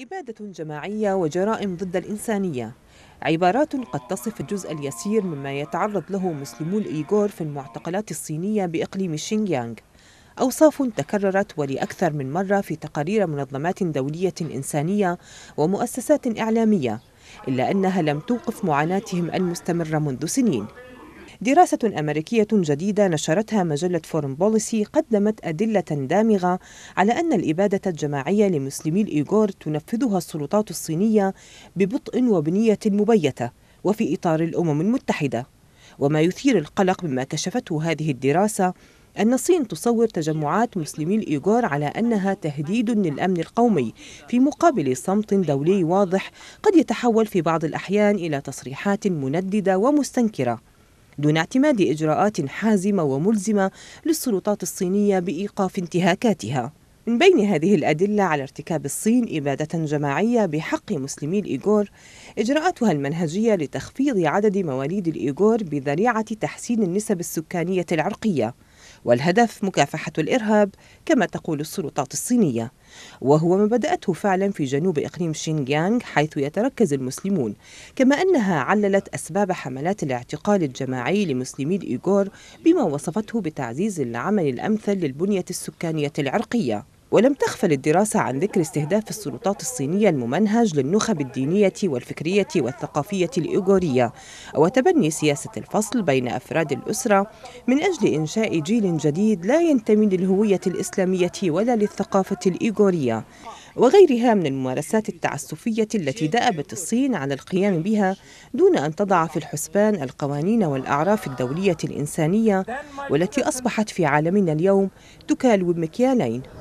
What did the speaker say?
إبادة جماعية وجرائم ضد الإنسانية عبارات قد تصف الجزء اليسير مما يتعرض له مسلمو الإيغور في المعتقلات الصينية بإقليم شينجيانغ أوصاف تكررت ولأكثر من مرة في تقارير منظمات دولية إنسانية ومؤسسات إعلامية إلا أنها لم توقف معاناتهم المستمرة منذ سنين دراسة أمريكية جديدة نشرتها مجلة فورن بوليسي قدمت أدلة دامغة على أن الإبادة الجماعية لمسلمي الإيغور تنفذها السلطات الصينية ببطء وبنية مبيتة وفي إطار الأمم المتحدة وما يثير القلق مما كشفته هذه الدراسة أن الصين تصور تجمعات مسلمي الإيغور على أنها تهديد للأمن القومي في مقابل صمت دولي واضح قد يتحول في بعض الأحيان إلى تصريحات منددة ومستنكرة دون اعتماد إجراءات حازمة وملزمة للسلطات الصينية بإيقاف انتهاكاتها من بين هذه الأدلة على ارتكاب الصين إبادة جماعية بحق مسلمي الإيغور إجراءاتها المنهجية لتخفيض عدد مواليد الإيغور بذريعة تحسين النسب السكانية العرقية والهدف مكافحة الإرهاب كما تقول السلطات الصينية وهو ما بدأته فعلا في جنوب إقليم شينجيانغ حيث يتركز المسلمون كما أنها عللت أسباب حملات الاعتقال الجماعي لمسلمي الإيغور بما وصفته بتعزيز العمل الأمثل للبنية السكانية العرقية ولم تغفل الدراسة عن ذكر استهداف السلطات الصينية الممنهج للنخب الدينية والفكرية والثقافية الإيغورية وتبني سياسة الفصل بين أفراد الأسرة من أجل إنشاء جيل جديد لا ينتمي للهوية الإسلامية ولا للثقافة الإيغورية وغيرها من الممارسات التعسفية التي دأبت الصين على القيام بها دون أن تضع في الحسبان القوانين والأعراف الدولية الإنسانية والتي أصبحت في عالمنا اليوم تكال بمكيالين